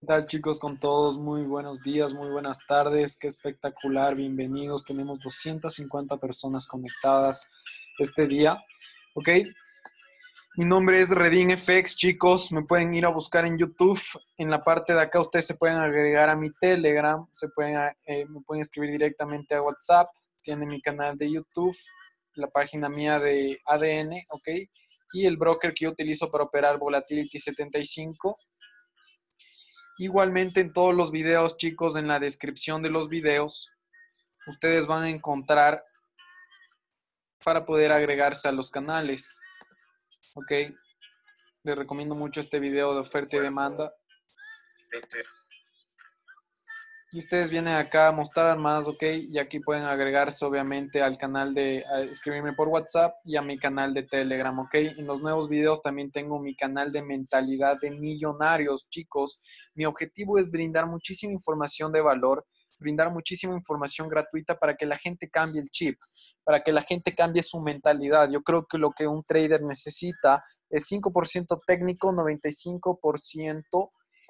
¿Qué tal chicos con todos? Muy buenos días, muy buenas tardes, qué espectacular, bienvenidos. Tenemos 250 personas conectadas este día, ¿ok? Mi nombre es RedinFX, chicos, me pueden ir a buscar en YouTube. En la parte de acá ustedes se pueden agregar a mi Telegram, se pueden, eh, me pueden escribir directamente a WhatsApp, tienen mi canal de YouTube, la página mía de ADN, ¿ok? Y el broker que yo utilizo para operar Volatility 75 Igualmente en todos los videos, chicos, en la descripción de los videos, ustedes van a encontrar para poder agregarse a los canales. Ok, les recomiendo mucho este video de oferta y demanda y ustedes vienen acá a mostrar más, ok, y aquí pueden agregarse obviamente al canal de, escribirme por WhatsApp y a mi canal de Telegram, ok. En los nuevos videos también tengo mi canal de mentalidad de millonarios, chicos. Mi objetivo es brindar muchísima información de valor, brindar muchísima información gratuita para que la gente cambie el chip, para que la gente cambie su mentalidad. Yo creo que lo que un trader necesita es 5% técnico, 95%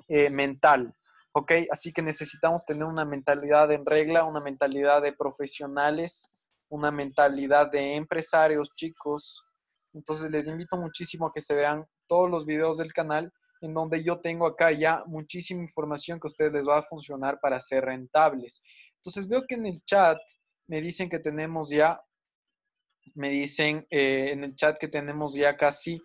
eh, mental. ¿ok? Así que necesitamos tener una mentalidad en regla, una mentalidad de profesionales, una mentalidad de empresarios, chicos. Entonces les invito muchísimo a que se vean todos los videos del canal en donde yo tengo acá ya muchísima información que a ustedes les va a funcionar para ser rentables. Entonces veo que en el chat me dicen que tenemos ya, me dicen eh, en el chat que tenemos ya casi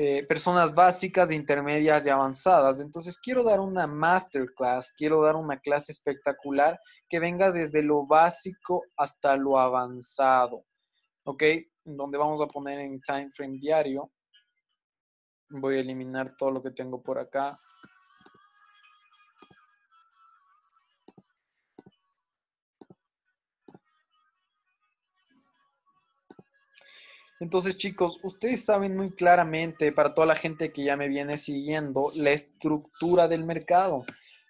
eh, personas básicas, intermedias y avanzadas. Entonces quiero dar una masterclass, quiero dar una clase espectacular que venga desde lo básico hasta lo avanzado. ¿Ok? Donde vamos a poner en time frame diario. Voy a eliminar todo lo que tengo por acá. Entonces, chicos, ustedes saben muy claramente, para toda la gente que ya me viene siguiendo, la estructura del mercado.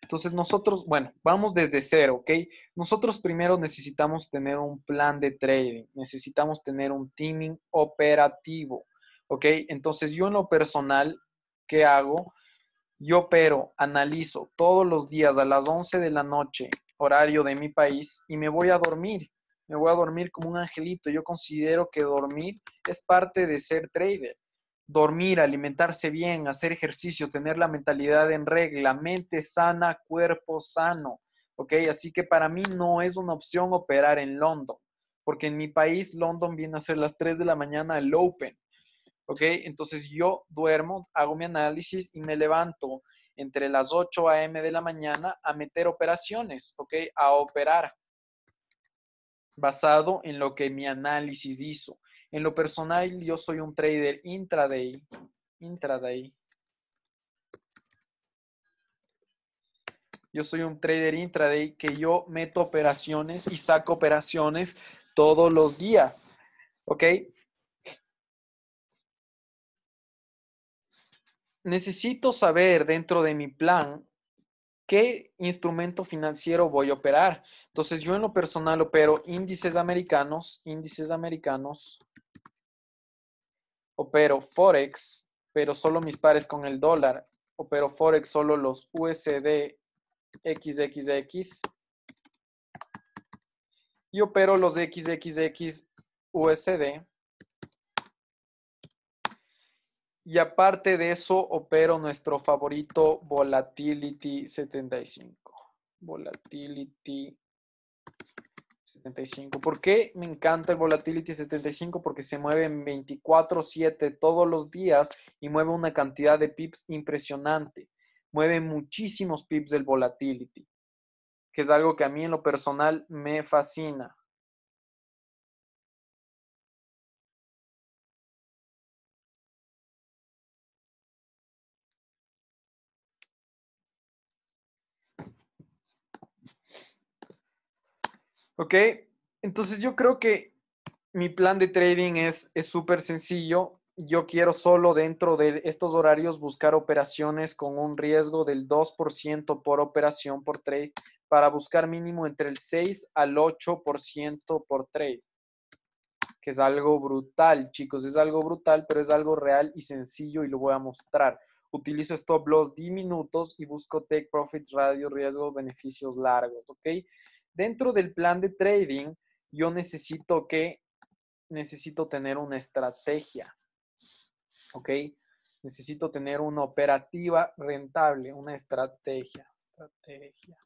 Entonces, nosotros, bueno, vamos desde cero, ¿ok? Nosotros primero necesitamos tener un plan de trading, necesitamos tener un teaming operativo, ¿ok? Entonces, yo en lo personal, ¿qué hago? Yo opero, analizo todos los días a las 11 de la noche, horario de mi país, y me voy a dormir me voy a dormir como un angelito. Yo considero que dormir es parte de ser trader. Dormir, alimentarse bien, hacer ejercicio, tener la mentalidad en regla, mente sana, cuerpo sano. ¿Ok? Así que para mí no es una opción operar en London, porque en mi país London viene a ser las 3 de la mañana el Open. ¿Ok? Entonces yo duermo, hago mi análisis y me levanto entre las 8 a.m. de la mañana a meter operaciones, ¿ok? A operar basado en lo que mi análisis hizo. En lo personal, yo soy un trader intraday. Intraday. Yo soy un trader intraday que yo meto operaciones y saco operaciones todos los días. ¿Ok? Necesito saber dentro de mi plan qué instrumento financiero voy a operar. Entonces, yo en lo personal opero índices americanos, índices americanos, opero Forex, pero solo mis pares con el dólar, opero Forex solo los USD XXX y opero los XXX USD Y aparte de eso, opero nuestro favorito Volatility 75. Volatility 75. ¿Por qué me encanta el Volatility 75? Porque se mueve en 24/7 todos los días y mueve una cantidad de pips impresionante. Mueve muchísimos pips del Volatility, que es algo que a mí en lo personal me fascina. Ok, entonces yo creo que mi plan de trading es súper sencillo. Yo quiero solo dentro de estos horarios buscar operaciones con un riesgo del 2% por operación por trade para buscar mínimo entre el 6 al 8% por trade, que es algo brutal, chicos, es algo brutal, pero es algo real y sencillo y lo voy a mostrar. Utilizo stop loss diminutos y busco take profits, radio, riesgo, beneficios largos, ¿ok? dentro del plan de trading, yo necesito que, necesito tener una estrategia, ¿ok? Necesito tener una operativa rentable, una estrategia, estrategia.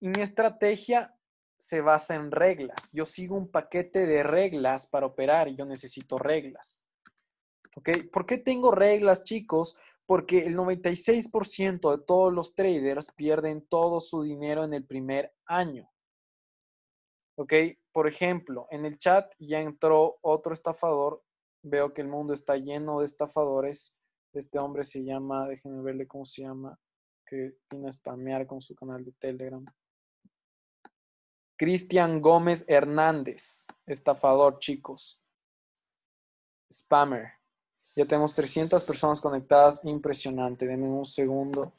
Y mi estrategia se basa en reglas. Yo sigo un paquete de reglas para operar y yo necesito reglas. ¿Ok? ¿Por qué tengo reglas, chicos? porque el 96% de todos los traders pierden todo su dinero en el primer año. ¿Ok? Por ejemplo, en el chat ya entró otro estafador. Veo que el mundo está lleno de estafadores. Este hombre se llama, déjenme verle cómo se llama, que vino a spamear con su canal de Telegram. Cristian Gómez Hernández, estafador, chicos. Spammer. Ya tenemos 300 personas conectadas. Impresionante. Denme un segundo.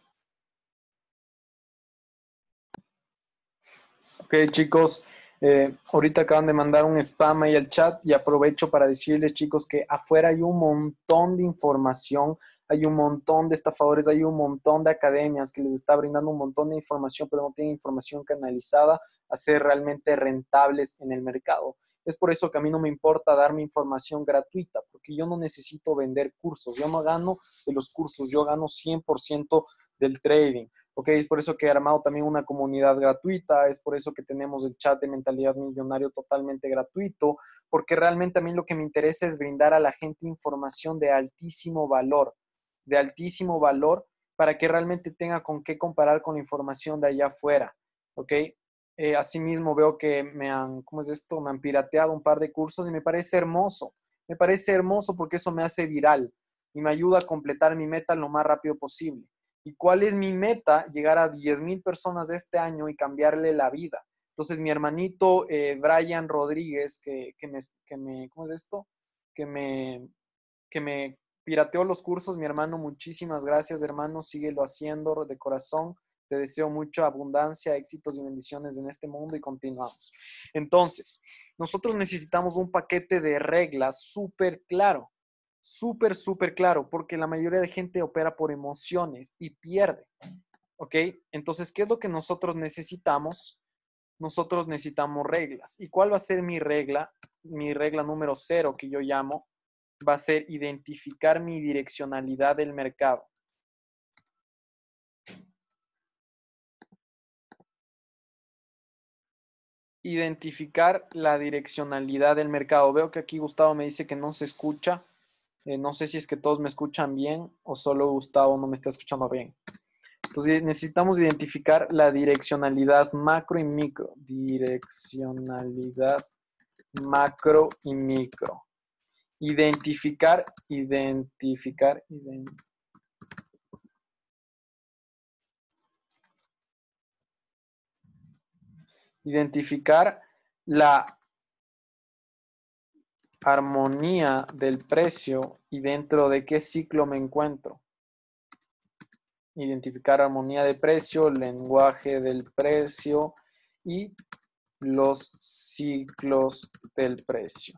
Ok, chicos. Eh, ahorita acaban de mandar un spam ahí al chat y aprovecho para decirles, chicos, que afuera hay un montón de información hay un montón de estafadores, hay un montón de academias que les está brindando un montón de información, pero no tienen información canalizada a ser realmente rentables en el mercado. Es por eso que a mí no me importa darme información gratuita, porque yo no necesito vender cursos, yo no gano de los cursos, yo gano 100% del trading. ¿ok? Es por eso que he armado también una comunidad gratuita, es por eso que tenemos el chat de mentalidad millonario totalmente gratuito, porque realmente a mí lo que me interesa es brindar a la gente información de altísimo valor de altísimo valor para que realmente tenga con qué comparar con la información de allá afuera, ¿ok? Eh, asimismo veo que me han, ¿cómo es esto? Me han pirateado un par de cursos y me parece hermoso, me parece hermoso porque eso me hace viral y me ayuda a completar mi meta lo más rápido posible. ¿Y cuál es mi meta? Llegar a 10.000 personas este año y cambiarle la vida. Entonces, mi hermanito eh, Brian Rodríguez, que, me, que me, ¿cómo es esto? Que me, que me Pirateo los cursos, mi hermano. Muchísimas gracias, hermano. Síguelo haciendo de corazón. Te deseo mucha abundancia, éxitos y bendiciones en este mundo y continuamos. Entonces, nosotros necesitamos un paquete de reglas súper claro, súper, súper claro, porque la mayoría de gente opera por emociones y pierde. ¿Ok? Entonces, ¿qué es lo que nosotros necesitamos? Nosotros necesitamos reglas. ¿Y cuál va a ser mi regla? Mi regla número cero que yo llamo va a ser identificar mi direccionalidad del mercado. Identificar la direccionalidad del mercado. Veo que aquí Gustavo me dice que no se escucha. Eh, no sé si es que todos me escuchan bien o solo Gustavo no me está escuchando bien. Entonces necesitamos identificar la direccionalidad macro y micro. Direccionalidad macro y micro identificar, identificar, identificar la armonía del precio y dentro de qué ciclo me encuentro. Identificar armonía de precio, lenguaje del precio y los ciclos del precio.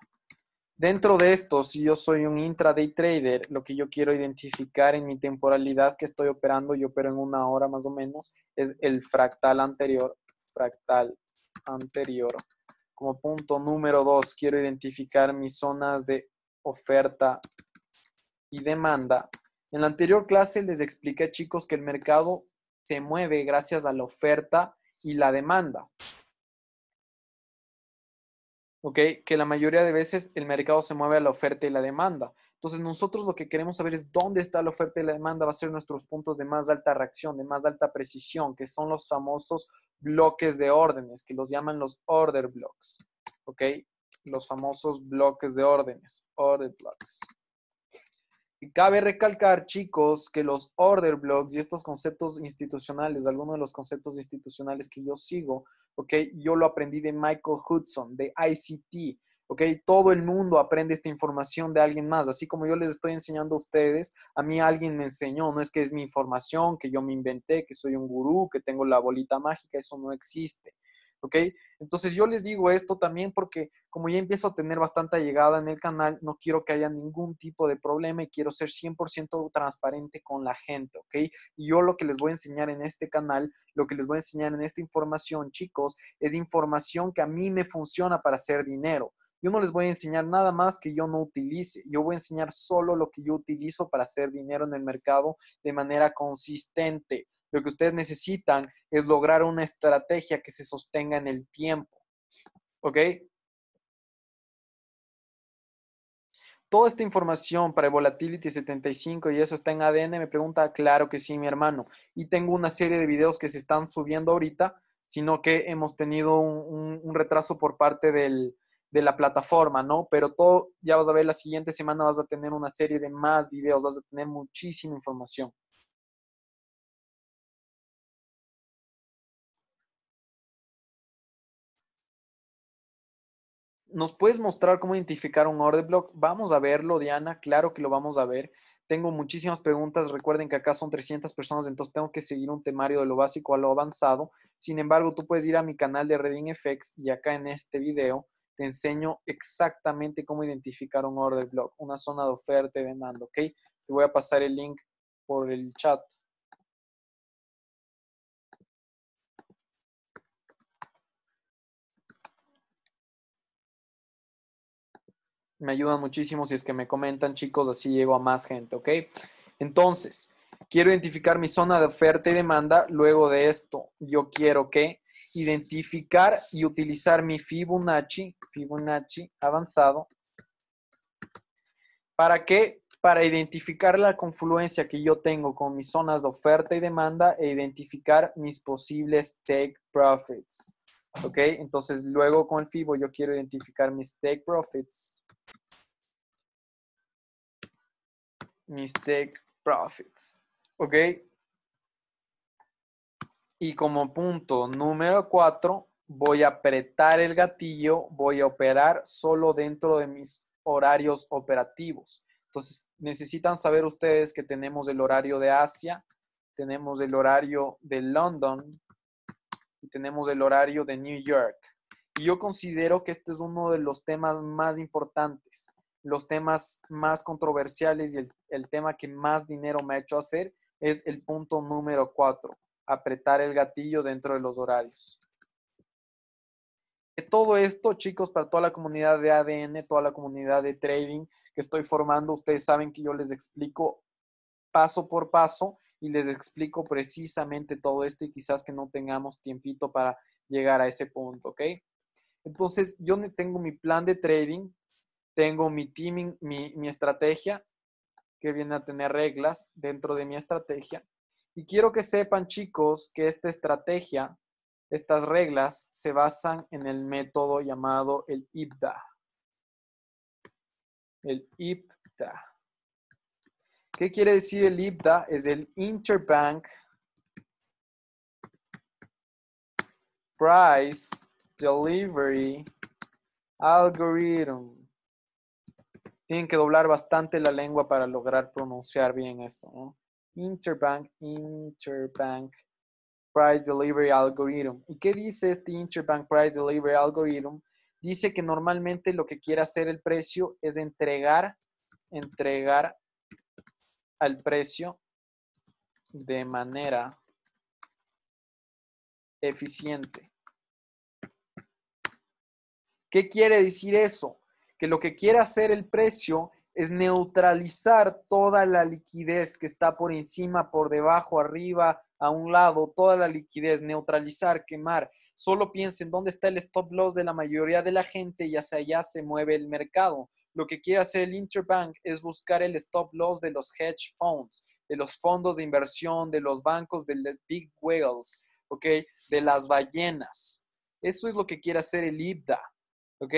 Dentro de esto, si yo soy un intraday trader, lo que yo quiero identificar en mi temporalidad que estoy operando, yo opero en una hora más o menos, es el fractal anterior, fractal anterior. Como punto número dos, quiero identificar mis zonas de oferta y demanda. En la anterior clase les expliqué, chicos, que el mercado se mueve gracias a la oferta y la demanda. ¿ok? Que la mayoría de veces el mercado se mueve a la oferta y la demanda. Entonces nosotros lo que queremos saber es dónde está la oferta y la demanda, va a ser nuestros puntos de más alta reacción, de más alta precisión, que son los famosos bloques de órdenes, que los llaman los order blocks, ¿ok? Los famosos bloques de órdenes, order blocks. Cabe recalcar, chicos, que los order blocks y estos conceptos institucionales, algunos de los conceptos institucionales que yo sigo, okay, Yo lo aprendí de Michael Hudson, de ICT, ¿ok? Todo el mundo aprende esta información de alguien más, así como yo les estoy enseñando a ustedes, a mí alguien me enseñó, no es que es mi información, que yo me inventé, que soy un gurú, que tengo la bolita mágica, eso no existe, ¿ok? Entonces yo les digo esto también porque como ya empiezo a tener bastante llegada en el canal, no quiero que haya ningún tipo de problema y quiero ser 100% transparente con la gente, ¿ok? Y yo lo que les voy a enseñar en este canal, lo que les voy a enseñar en esta información, chicos, es información que a mí me funciona para hacer dinero. Yo no les voy a enseñar nada más que yo no utilice. Yo voy a enseñar solo lo que yo utilizo para hacer dinero en el mercado de manera consistente. Lo que ustedes necesitan es lograr una estrategia que se sostenga en el tiempo. ¿Ok? toda esta información para Volatility 75 y eso está en ADN, me pregunta, claro que sí, mi hermano. Y tengo una serie de videos que se están subiendo ahorita, sino que hemos tenido un, retraso por parte de la plataforma, ¿no? Pero todo, ya vas a ver, la siguiente semana vas a tener una serie de más videos, vas a tener muchísima información. ¿Nos puedes mostrar cómo identificar un order block? Vamos a verlo, Diana, claro que lo vamos a ver. Tengo muchísimas preguntas. Recuerden que acá son 300 personas, entonces tengo que seguir un temario de lo básico a lo avanzado. Sin embargo, tú puedes ir a mi canal de Reading FX y acá en este video te enseño exactamente cómo identificar un order block, una zona de oferta y demanda, ¿ok? Te voy a pasar el link por el chat. Me ayudan muchísimo si es que me comentan, chicos, así llego a más gente, ¿ok? Entonces, quiero identificar mi zona de oferta y demanda. Luego de esto, yo quiero que identificar y utilizar mi Fibonacci, Fibonacci avanzado. ¿Para qué? Para identificar la confluencia que yo tengo con mis zonas de oferta y demanda e identificar mis posibles take profits. ¿Ok? Entonces, luego con el FIBO yo quiero identificar mis take profits. mistake profits. ¿Ok? Y como punto número 4, voy a apretar el gatillo, voy a operar solo dentro de mis horarios operativos. Entonces, necesitan saber ustedes que tenemos el horario de Asia, tenemos el horario de London y tenemos el horario de New York. Y yo considero que este es uno de los temas más importantes los temas más controversiales y el, tema que más dinero me ha hecho hacer es el punto número cuatro, apretar el gatillo dentro de los horarios. todo esto, chicos, para toda la comunidad de ADN, toda la comunidad de trading que estoy formando, ustedes saben que yo les explico paso por paso y les explico precisamente todo esto y quizás que no tengamos tiempito para llegar a ese punto, ¿ok? Entonces, yo tengo mi plan de trading tengo mi teaming, mi, estrategia, que viene a tener reglas dentro de mi estrategia. Y quiero que sepan, chicos, que esta estrategia, estas reglas, se basan en el método llamado el IPDA. El IPDA. ¿Qué quiere decir el IPDA? Es el Interbank Price Delivery Algorithm tienen que doblar bastante la lengua para lograr pronunciar bien esto, Interbank, Interbank Price Delivery Algorithm. ¿Y qué dice este Interbank Price Delivery Algorithm? Dice que normalmente lo que quiere hacer el precio es entregar, entregar al precio de manera eficiente. ¿Qué quiere decir eso? que lo que quiere hacer el precio es neutralizar toda la liquidez que está por encima, por debajo, arriba, a un lado, toda la liquidez, neutralizar, quemar. Solo piensen dónde está el stop loss de la mayoría de la gente y hacia allá se mueve el mercado. Lo que quiere hacer el Interbank es buscar el stop loss de los hedge funds, de los fondos de inversión, de los bancos, de los big whales, ¿ok? De las ballenas. Eso es lo que quiere hacer el IBDA, ¿ok?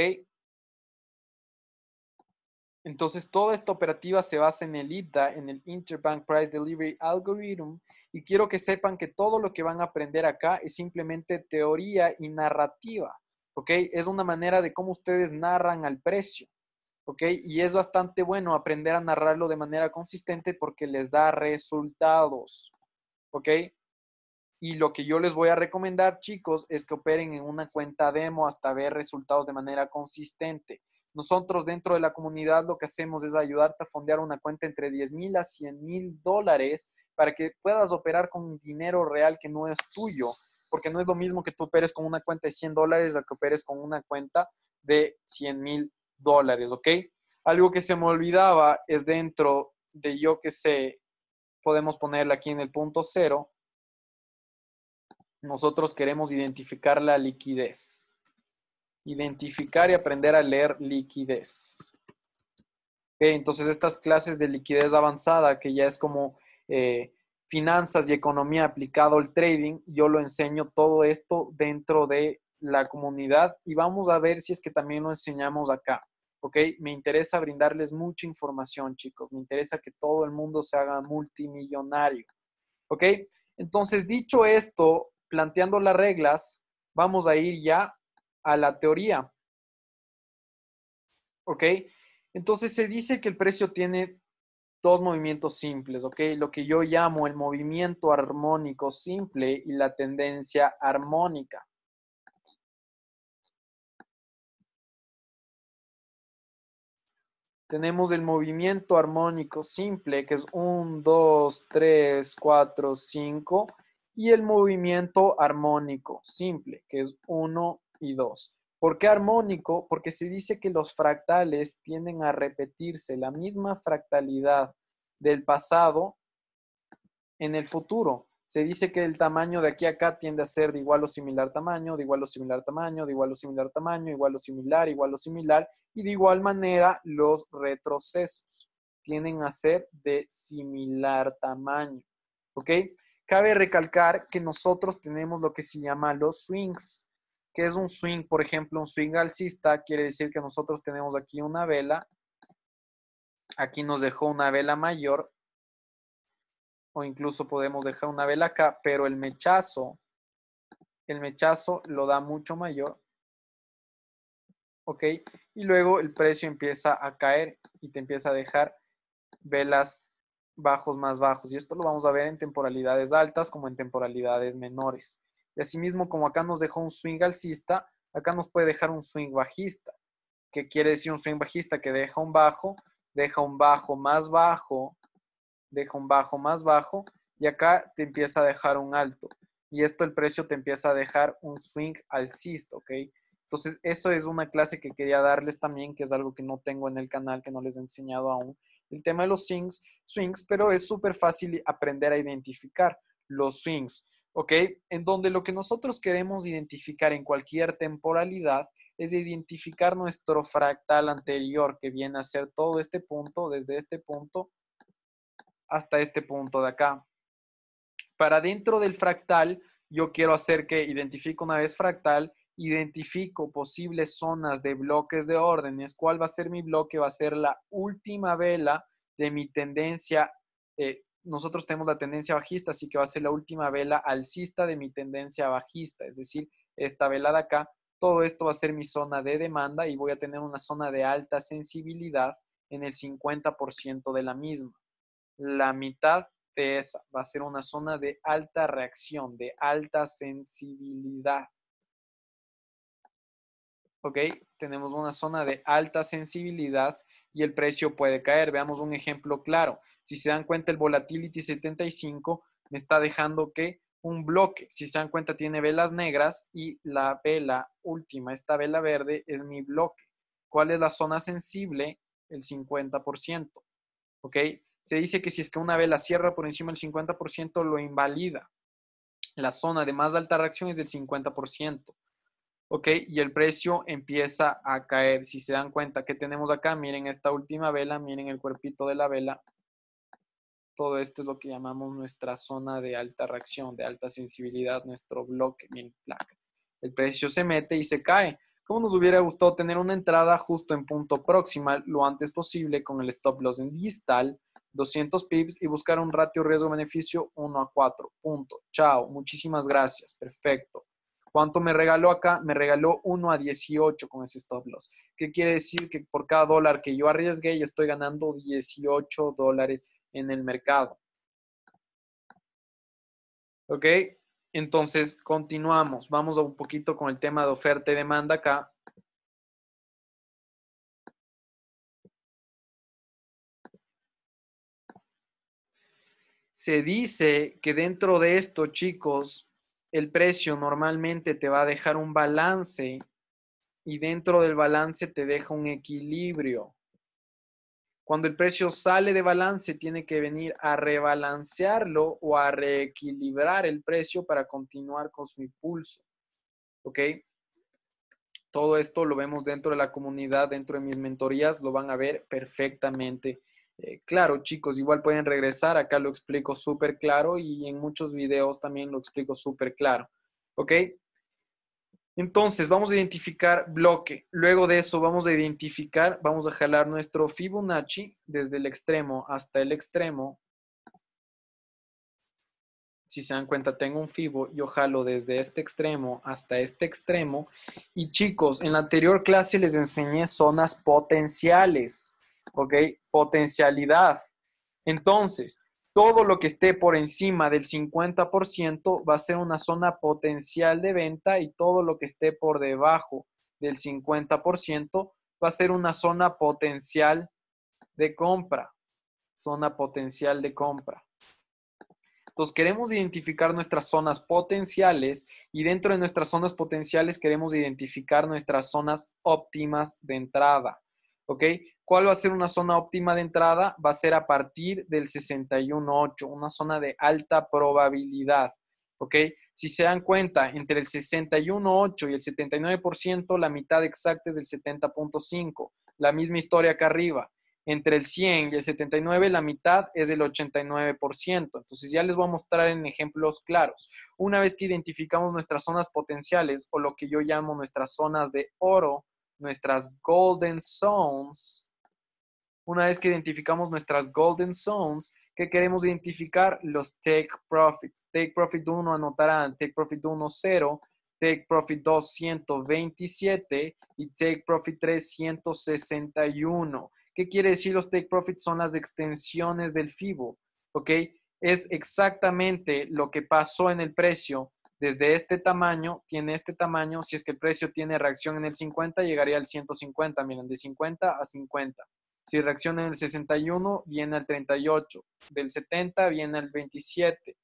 Entonces, toda esta operativa se basa en el IBDA, en el Interbank Price Delivery Algorithm, y quiero que sepan que todo lo que van a aprender acá es simplemente teoría y narrativa, ¿ok? Es una manera de cómo ustedes narran al precio, ¿ok? Y es bastante bueno aprender a narrarlo de manera consistente porque les da resultados, ¿ok? Y lo que yo les voy a recomendar, chicos, es que operen en una cuenta demo hasta ver resultados de manera consistente. Nosotros dentro de la comunidad lo que hacemos es ayudarte a fondear una cuenta entre 10 mil a 100 mil dólares para que puedas operar con dinero real que no es tuyo, porque no es lo mismo que tú operes con una cuenta de 100 dólares a que operes con una cuenta de 100 mil dólares, ¿ok? Algo que se me olvidaba es dentro de yo que sé, podemos ponerla aquí en el punto cero, nosotros queremos identificar la liquidez. Identificar y aprender a leer liquidez. entonces, estas clases de liquidez avanzada, que ya es como eh, finanzas y economía aplicado al trading, yo lo enseño todo esto dentro de la comunidad y vamos a ver si es que también lo enseñamos acá. okay? Me interesa brindarles mucha información, chicos. Me interesa que todo el mundo se haga multimillonario, ¿ok? Entonces, dicho esto, planteando las reglas, vamos a ir ya a la teoría. ¿Ok? Entonces se dice que el precio tiene dos movimientos simples, ¿ok? Lo que yo llamo el movimiento armónico simple y la tendencia armónica. Tenemos el movimiento armónico simple, que es 1, 2, 3, 4, 5, y el movimiento armónico simple, que es 1, y ¿Por qué armónico? Porque se dice que los fractales tienden a repetirse la misma fractalidad del pasado en el futuro. Se dice que el tamaño de aquí a acá tiende a ser de igual o similar tamaño, de igual o similar tamaño, de igual o similar tamaño, igual o similar, igual o similar, y de igual manera los retrocesos tienden a ser de similar tamaño. ¿Ok? Cabe recalcar que nosotros tenemos lo que se llama los swings. ¿Qué es un swing? Por ejemplo, un swing alcista quiere decir que nosotros tenemos aquí una vela. Aquí nos dejó una vela mayor. O incluso podemos dejar una vela acá, pero el mechazo, el mechazo lo da mucho mayor. ¿Ok? Y luego el precio empieza a caer y te empieza a dejar velas bajos más bajos. Y esto lo vamos a ver en temporalidades altas como en temporalidades menores. Y asimismo, como acá nos dejó un swing alcista, acá nos puede dejar un swing bajista. ¿Qué quiere decir un swing bajista? Que deja un bajo, deja un bajo más bajo, deja un bajo más bajo, y acá te empieza a dejar un alto. Y esto el precio te empieza a dejar un swing alcista, ¿ok? Entonces, eso es una clase que quería darles también, que es algo que no tengo en el canal, que no les he enseñado aún. El tema de los swings, swings pero es súper fácil aprender a identificar los swings. ¿ok? En donde lo que nosotros queremos identificar en cualquier temporalidad es identificar nuestro fractal anterior, que viene a ser todo este punto, desde este punto hasta este punto de acá. Para dentro del fractal, yo quiero hacer que identifico una vez fractal, identifico posibles zonas de bloques de órdenes. ¿Cuál va a ser mi bloque? Va a ser la última vela de mi tendencia eh, nosotros tenemos la tendencia bajista, así que va a ser la última vela alcista de mi tendencia bajista, es decir, esta vela de acá, todo esto va a ser mi zona de demanda y voy a tener una zona de alta sensibilidad en el 50% de la misma. La mitad de esa va a ser una zona de alta reacción, de alta sensibilidad. ¿Ok? Tenemos una zona de alta sensibilidad y el precio puede caer. Veamos un ejemplo claro. Si se dan cuenta, el volatility 75 me está dejando que un bloque, si se dan cuenta, tiene velas negras y la vela última, esta vela verde, es mi bloque. ¿Cuál es la zona sensible? El 50%. ¿Ok? Se dice que si es que una vela cierra por encima del 50%, lo invalida. La zona de más alta reacción es del 50%. ¿ok? Y el precio empieza a caer. Si se dan cuenta que tenemos acá, miren esta última vela, miren el cuerpito de la vela. Todo esto es lo que llamamos nuestra zona de alta reacción, de alta sensibilidad, nuestro bloque, El precio se mete y se cae. Como nos hubiera gustado tener una entrada justo en punto proximal lo antes posible con el stop loss en distal, 200 pips y buscar un ratio riesgo-beneficio 1 a 4. Punto. Chao. Muchísimas gracias. Perfecto. ¿Cuánto me regaló acá? Me regaló 1 a 18 con ese stop loss. ¿Qué quiere decir? Que por cada dólar que yo arriesgué, yo estoy ganando 18 dólares en el mercado. ¿Ok? Entonces, continuamos. Vamos un poquito con el tema de oferta y demanda acá. Se dice que dentro de esto, chicos, el precio normalmente te va a dejar un balance y dentro del balance te deja un equilibrio. Cuando el precio sale de balance, tiene que venir a rebalancearlo o a reequilibrar el precio para continuar con su impulso. ¿Ok? Todo esto lo vemos dentro de la comunidad, dentro de mis mentorías, lo van a ver perfectamente eh, claro, chicos, igual pueden regresar, acá lo explico súper claro y en muchos videos también lo explico súper claro, ¿ok? Entonces, vamos a identificar bloque. Luego de eso, vamos a identificar, vamos a jalar nuestro Fibonacci desde el extremo hasta el extremo. Si se dan cuenta, tengo un Fibo, yo jalo desde este extremo hasta este extremo. Y chicos, en la anterior clase les enseñé zonas potenciales. ¿ok? Potencialidad. Entonces, todo lo que esté por encima del 50% va a ser una zona potencial de venta y todo lo que esté por debajo del 50% va a ser una zona potencial de compra. Zona potencial de compra. Entonces, queremos identificar nuestras zonas potenciales y dentro de nuestras zonas potenciales queremos identificar nuestras zonas óptimas de entrada. ¿Ok? ¿Cuál va a ser una zona óptima de entrada? Va a ser a partir del 61.8, una zona de alta probabilidad. ¿Ok? Si se dan cuenta, entre el 61.8 y el 79%, la mitad exacta es del 70.5. La misma historia acá arriba. Entre el 100 y el 79, la mitad es del 89%. Entonces ya les voy a mostrar en ejemplos claros. Una vez que identificamos nuestras zonas potenciales o lo que yo llamo nuestras zonas de oro, nuestras golden zones, una vez que identificamos nuestras golden zones, que queremos identificar los take profits. Take profit 1 anotarán, take profit 1 0, take profit 2 127 y take profit 3 161. ¿Qué quiere decir los take profits? Son las extensiones del FIBO, ¿ok? Es exactamente lo que pasó en el precio. Desde este tamaño, tiene este tamaño. Si es que el precio tiene reacción en el 50, llegaría al 150. Miren, de 50 a 50. Si reacciona en el 61, viene al 38. Del 70, viene al 27.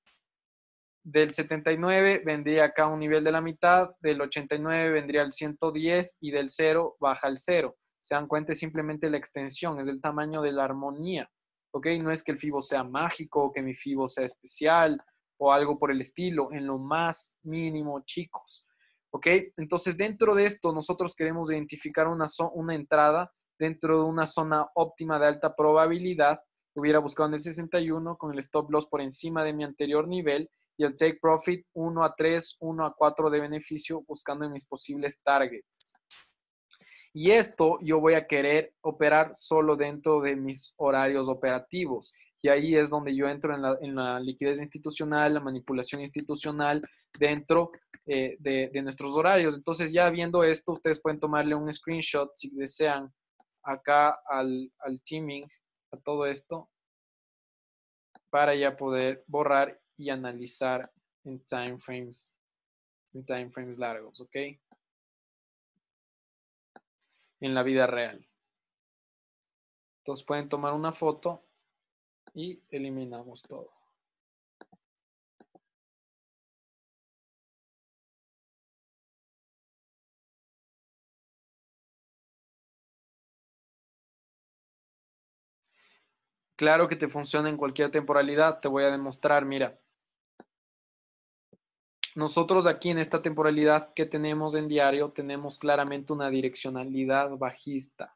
Del 79 vendría acá un nivel de la mitad, del 89 vendría al 110 y del 0 baja al 0. Se dan cuenta es simplemente la extensión, es el tamaño de la armonía. ¿Ok? No es que el fibo sea mágico, que mi fibo sea especial o algo por el estilo, en lo más mínimo, chicos. ¿Ok? Entonces, dentro de esto, nosotros queremos identificar una, una entrada dentro de una zona óptima de alta probabilidad. Hubiera buscado en el 61 con el stop loss por encima de mi anterior nivel y el take profit 1 a 3, 1 a 4 de beneficio buscando en mis posibles targets. Y esto yo voy a querer operar solo dentro de mis horarios operativos. Y ahí es donde yo entro en la, liquidez institucional, la manipulación institucional dentro eh, de, de nuestros horarios. Entonces ya viendo esto, ustedes pueden tomarle un screenshot si desean acá al, al teaming, a todo esto, para ya poder borrar y analizar en frames en frames largos, ¿ok? En la vida real. Entonces pueden tomar una foto y eliminamos todo. Claro que te funciona en cualquier temporalidad, te voy a demostrar, mira. Nosotros aquí en esta temporalidad que tenemos en diario tenemos claramente una direccionalidad bajista.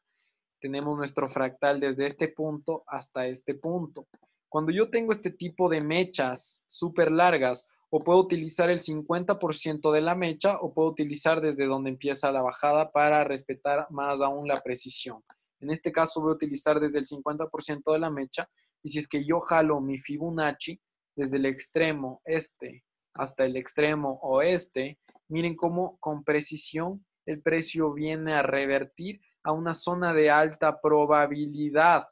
Tenemos nuestro fractal desde este punto hasta este punto. Cuando yo tengo este tipo de mechas súper largas, o puedo utilizar el 50% de la mecha o puedo utilizar desde donde empieza la bajada para respetar más aún la precisión. En este caso voy a utilizar desde el 50% de la mecha y si es que yo jalo mi Fibonacci desde el extremo este hasta el extremo oeste, miren cómo con precisión el precio viene a revertir a una zona de alta probabilidad.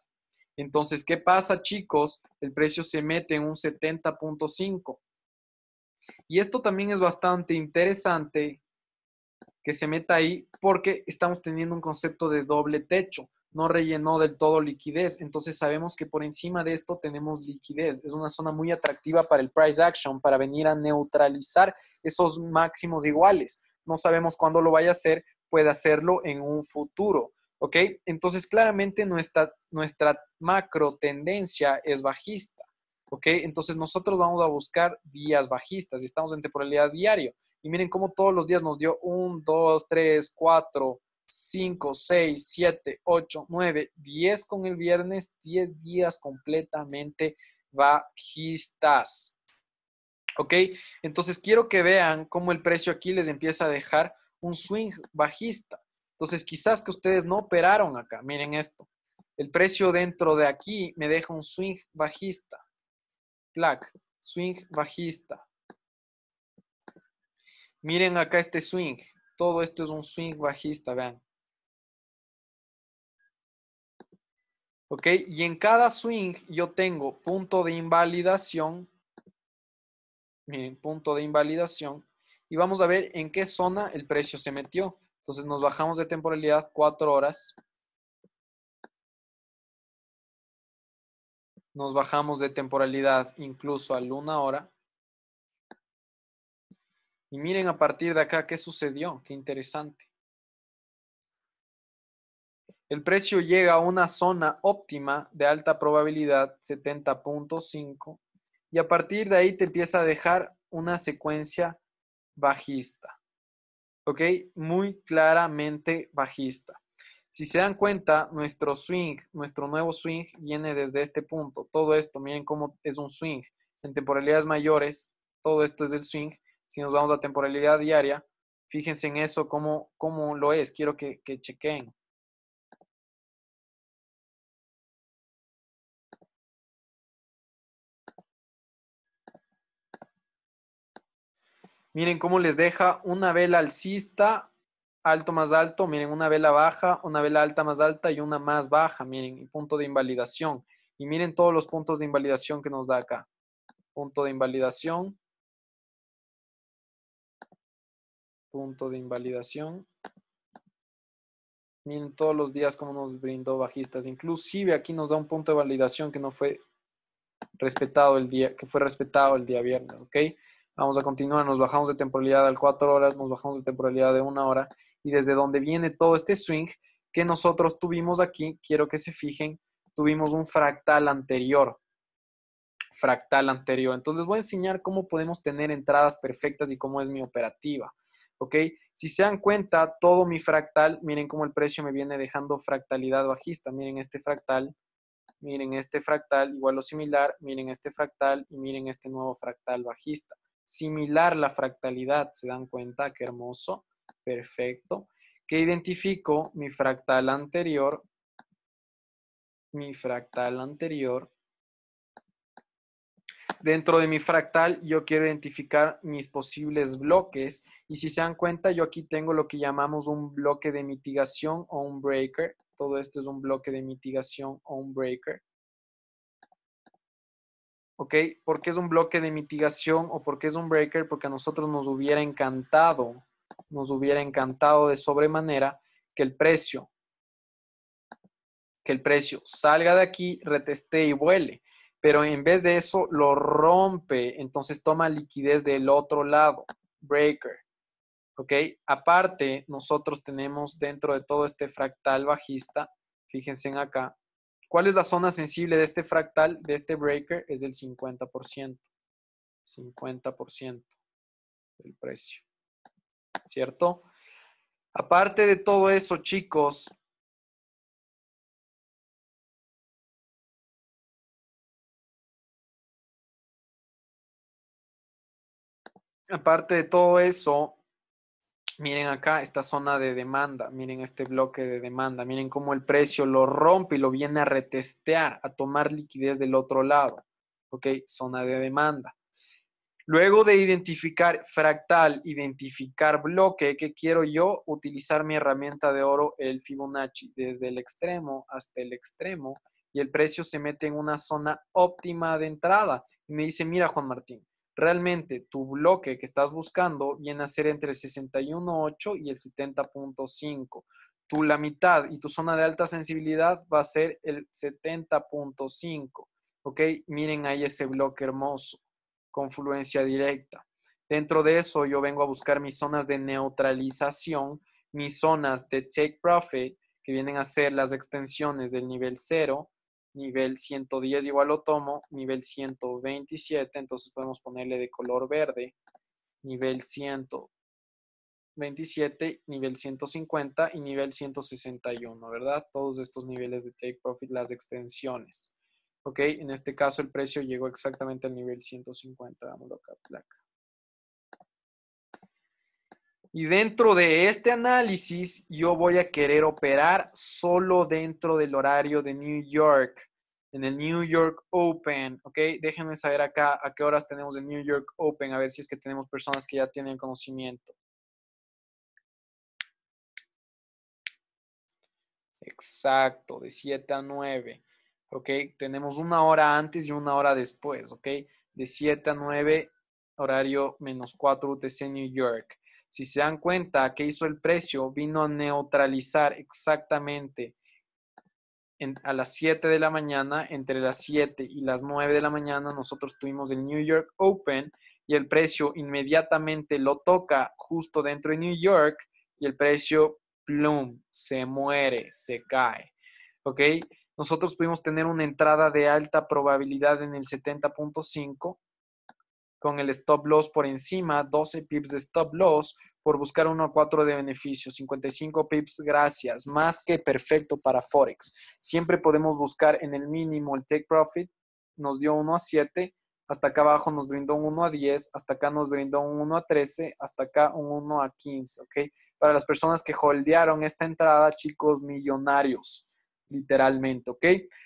Entonces, ¿qué pasa, chicos? El precio se mete en un 70.5. Y esto también es bastante interesante que se meta ahí porque estamos teniendo un concepto de doble techo, no rellenó del todo liquidez, entonces sabemos que por encima de esto tenemos liquidez, es una zona muy atractiva para el price action, para venir a neutralizar esos máximos iguales. No sabemos cuándo lo vaya a hacer, puede hacerlo en un futuro. ¿Ok? Entonces, claramente nuestra, nuestra macro tendencia es bajista entonces nosotros vamos a buscar días bajistas y estamos en temporalidad diario. Y miren cómo todos los días nos dio 1, 2, 3, 4, 5, 6, 7, 8, 9, 10 con el viernes, 10 días completamente bajistas. ¿Ok? Entonces quiero que vean cómo el precio aquí les empieza a dejar un swing bajista. Entonces quizás que ustedes no operaron acá. Miren esto. El precio dentro de aquí me deja un swing bajista. Black, swing bajista. Miren acá este swing. Todo esto es un swing bajista, vean. ¿Ok? Y en cada swing yo tengo punto de invalidación. Miren, punto de invalidación. Y vamos a ver en qué zona el precio se metió. Entonces nos bajamos de temporalidad 4 horas. nos bajamos de temporalidad incluso a luna hora. Y miren a partir de acá qué sucedió, qué interesante. El precio llega a una zona óptima de alta probabilidad, 70.5, y a partir de ahí te empieza a dejar una secuencia bajista. ¿Ok? Muy claramente bajista. Si se dan cuenta, nuestro swing, nuestro nuevo swing viene desde este punto. Todo esto, miren cómo es un swing. En temporalidades mayores, todo esto es el swing. Si nos vamos a temporalidad diaria, fíjense en eso cómo, cómo lo es. Quiero que, que chequen. Miren cómo les deja una vela alcista alto más alto, miren, una vela baja, una vela alta más alta y una más baja, miren, punto de invalidación. Y miren todos los puntos de invalidación que nos da acá. Punto de invalidación. Punto de invalidación. Miren todos los días como nos brindó bajistas. Inclusive aquí nos da un punto de validación que no fue respetado el día, que fue respetado el día viernes, ¿ok? Vamos a continuar, nos bajamos de temporalidad al 4 horas, nos bajamos de temporalidad de 1 hora y desde donde viene todo este swing que nosotros tuvimos aquí, quiero que se fijen, tuvimos un fractal anterior. Fractal anterior. Entonces les voy a enseñar cómo podemos tener entradas perfectas y cómo es mi operativa. ¿ok? Si se dan cuenta, todo mi fractal, miren cómo el precio me viene dejando fractalidad bajista, miren este fractal, miren este fractal, igual o similar, miren este fractal y miren este nuevo fractal bajista. Similar la fractalidad, ¿se dan cuenta? Qué hermoso. Perfecto. Que identifico mi fractal anterior, mi fractal anterior. Dentro de mi fractal yo quiero identificar mis posibles bloques y si se dan cuenta yo aquí tengo lo que llamamos un bloque de mitigación o un breaker. Todo esto es un bloque de mitigación o un breaker. ¿ok? ¿Por qué es un bloque de mitigación o por qué es un breaker? Porque a nosotros nos hubiera encantado nos hubiera encantado de sobremanera que el precio, que el precio salga de aquí, reteste y vuele, pero en vez de eso lo rompe, entonces toma liquidez del otro lado, breaker. ¿Ok? Aparte, nosotros tenemos dentro de todo este fractal bajista, fíjense en acá, ¿cuál es la zona sensible de este fractal, de este breaker? Es el 50%. 50% del precio. ¿cierto? Aparte de todo eso, chicos, aparte de todo eso, miren acá esta zona de demanda, miren este bloque de demanda, miren cómo el precio lo rompe y lo viene a retestear, a tomar liquidez del otro lado. Ok, zona de demanda. Luego de identificar fractal, identificar bloque, ¿qué quiero yo? Utilizar mi herramienta de oro, el Fibonacci, desde el extremo hasta el extremo, y el precio se mete en una zona óptima de entrada. Y me dice, mira Juan Martín, realmente tu bloque que estás buscando viene a ser entre el 61.8 y el 70.5. Tu la mitad y tu zona de alta sensibilidad va a ser el 70.5. ¿Ok? Miren ahí ese bloque hermoso confluencia directa. Dentro de eso yo vengo a buscar mis zonas de neutralización, mis zonas de take profit, que vienen a ser las extensiones del nivel 0, nivel 110 igual lo tomo, nivel 127, entonces podemos ponerle de color verde, nivel 127, nivel 150 y nivel 161, ¿verdad? Todos estos niveles de take profit, las extensiones. Ok, en este caso el precio llegó exactamente al nivel 150, dámoslo acá, placa. Y dentro de este análisis, yo voy a querer operar solo dentro del horario de New York, en el New York Open, ¿ok? Déjenme saber acá a qué horas tenemos el New York Open, a ver si es que tenemos personas que ya tienen conocimiento. Exacto, de 7 a 9. ¿ok? Tenemos una hora antes y una hora después, ¿ok? De 7 a 9, horario menos 4 UTC New York. Si se dan cuenta que hizo el precio, vino a neutralizar exactamente a las 7 de la mañana, entre las 7 y las 9 de la mañana, nosotros tuvimos el New York Open y el precio inmediatamente lo toca justo dentro de New York y el precio, plum, se muere, se cae. ¿Ok? nosotros pudimos tener una entrada de alta probabilidad en el 70.5 con el stop loss por encima, 12 pips de stop loss por buscar 1 a 4 de beneficio, 55 pips, gracias, más que perfecto para Forex. Siempre podemos buscar en el mínimo el take profit, nos dio 1 a 7, hasta acá abajo nos brindó 1 a 10, hasta acá nos brindó un 1 a 13, hasta acá un 1 a 15, ¿ok? Para las personas que holdearon esta entrada, chicos millonarios literalmente, ¿ok?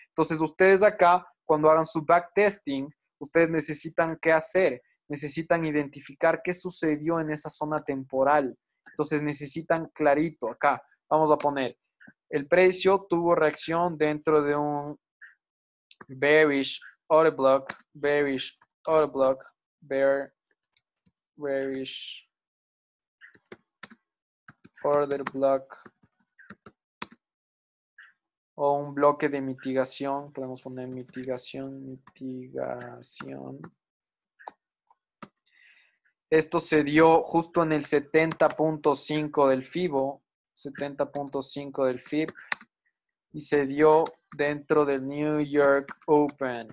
Entonces ustedes acá, cuando hagan su backtesting, ustedes necesitan qué hacer, necesitan identificar qué sucedió en esa zona temporal. Entonces necesitan clarito acá, vamos a poner, el precio tuvo reacción dentro de un bearish order block, bearish order block, bear, bearish order block o un bloque de mitigación. Podemos poner mitigación, mitigación. Esto se dio justo en el 70.5 del FIBO, 70.5 del FIB, y se dio dentro del New York Open.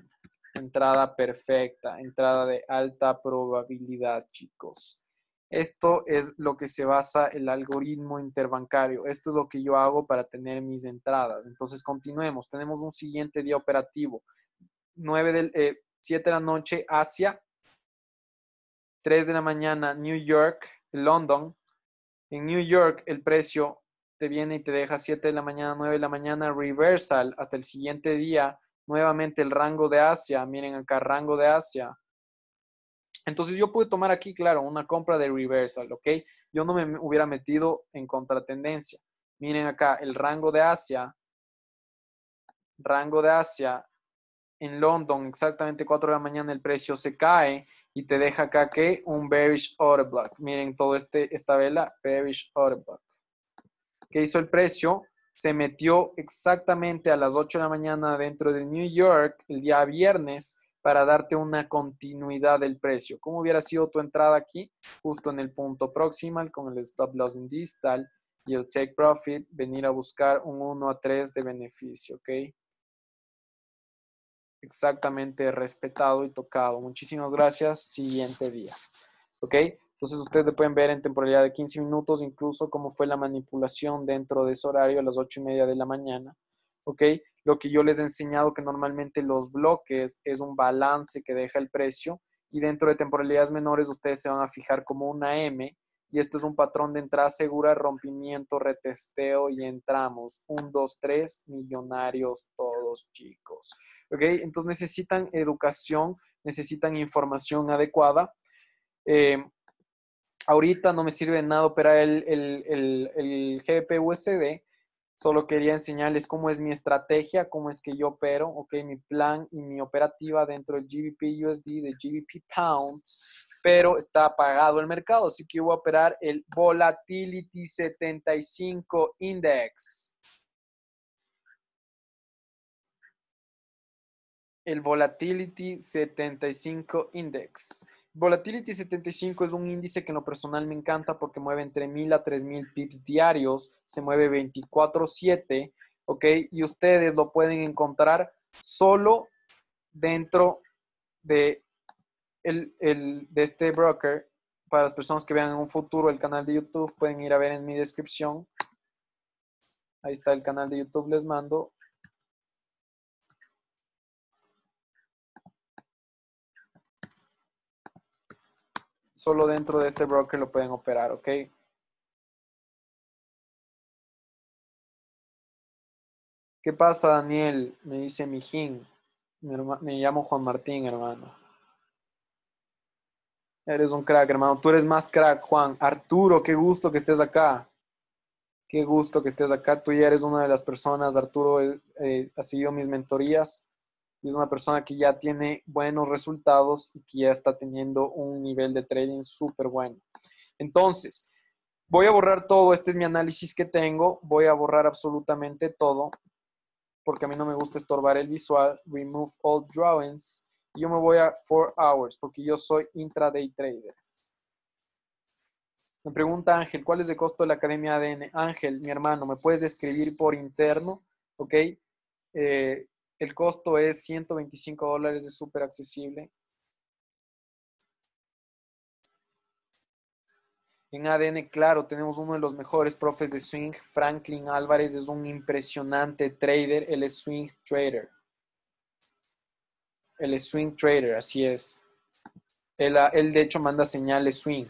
Entrada perfecta, entrada de alta probabilidad, chicos. Esto es lo que se basa el algoritmo interbancario. Esto es lo que yo hago para tener mis entradas. Entonces, continuemos. Tenemos un siguiente día operativo. 9 7 eh, de la noche, Asia. 3 de la mañana, New York, London. En New York, el precio te viene y te deja 7 de la mañana, 9 de la mañana, reversal hasta el siguiente día. Nuevamente el rango de Asia. Miren acá, rango de Asia. Entonces yo pude tomar aquí, claro, una compra de reversal, ¿ok? Yo no me hubiera metido en contratendencia. Miren acá, el rango de Asia, rango de Asia, en London, exactamente 4 de la mañana el precio se cae y te deja acá que un bearish order block. Miren todo este, esta vela, bearish order block. ¿Qué hizo el precio? Se metió exactamente a las 8 de la mañana dentro de New York el día viernes para darte una continuidad del precio. ¿Cómo hubiera sido tu entrada aquí? Justo en el punto proximal con el stop loss en distal y el take profit, venir a buscar un 1 a 3 de beneficio, ¿ok? Exactamente respetado y tocado. Muchísimas gracias. Siguiente día. ¿Ok? Entonces ustedes pueden ver en temporalidad de 15 minutos incluso cómo fue la manipulación dentro de ese horario a las 8 y media de la mañana. ¿Ok? Lo que yo les he enseñado que normalmente los bloques es un balance que deja el precio y dentro de temporalidades menores ustedes se van a fijar como una M y esto es un patrón de entrada segura, rompimiento, retesteo y entramos. Un, dos, tres, millonarios todos chicos. Entonces necesitan educación, necesitan información adecuada. Eh, ahorita no me sirve nada operar el, el, el, el Solo quería enseñarles cómo es mi estrategia, cómo es que yo opero, ok, mi plan y mi operativa dentro del GBP USD, de GBP Pounds, pero está apagado el mercado, así que voy a operar el Volatility 75 Index. El Volatility 75 Index. Volatility 75 es un índice que en lo personal me encanta porque mueve entre 1000 a 3000 pips diarios, se mueve 24/7, ¿ok? Y ustedes lo pueden encontrar solo dentro de, el, de este broker. Para las personas que vean en un futuro el canal de YouTube, pueden ir a ver en mi descripción. Ahí está el canal de YouTube, les mando. solo dentro de este broker lo pueden operar, ¿ok? ¿Qué pasa, Daniel? Me dice Mijín. me llamo Juan Martín, hermano. Eres un crack, hermano. Tú eres más crack, Juan. Arturo, qué gusto que estés acá. Qué gusto que estés acá. Tú ya eres una de las personas, Arturo, eh, eh, ha seguido mis mentorías es una persona que ya tiene buenos resultados y que ya está teniendo un nivel de trading súper bueno. Entonces, voy a borrar todo, este es mi análisis que tengo, voy a borrar absolutamente todo porque a mí no me gusta estorbar el visual, remove all drawings, y yo me voy a 4 hours porque yo soy intraday trader. Me pregunta Ángel, ¿cuál es el costo de la Academia ADN? Ángel, mi hermano, ¿me puedes escribir por interno? ¿Ok? Eh, el costo es 125 dólares, es súper accesible. En ADN, claro, tenemos uno de los mejores profes de swing. Franklin Álvarez es un impresionante trader. Él es swing trader. Él es swing trader, así es. Él, él de hecho manda señales swing.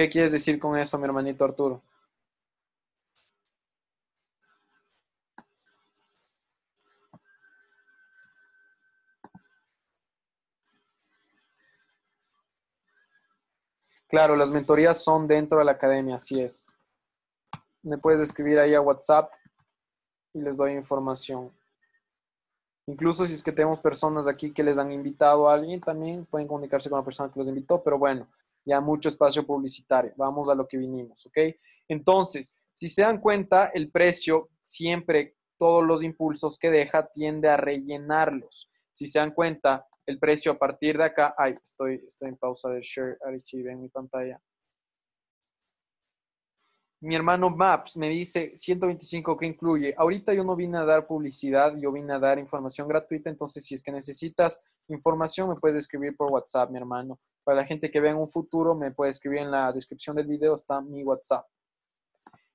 ¿Qué quieres decir con eso, mi hermanito Arturo? Claro, las mentorías son dentro de la academia, así es. Me puedes escribir ahí a WhatsApp y les doy información. Incluso si es que tenemos personas aquí que les han invitado a alguien, también pueden comunicarse con la persona que los invitó, pero bueno, ya mucho espacio publicitario. Vamos a lo que vinimos, ¿ok? Entonces, si se dan cuenta, el precio siempre, todos los impulsos que deja, tiende a rellenarlos. Si se dan cuenta, el precio a partir de acá, ay, estoy, estoy en pausa de share, ver si ven mi pantalla mi hermano Maps me dice 125 que incluye. Ahorita yo no vine a dar publicidad, yo vine a dar información gratuita, entonces si es que necesitas información me puedes escribir por WhatsApp, mi hermano. Para la gente que vea en un futuro me puede escribir en la descripción del video, está mi WhatsApp.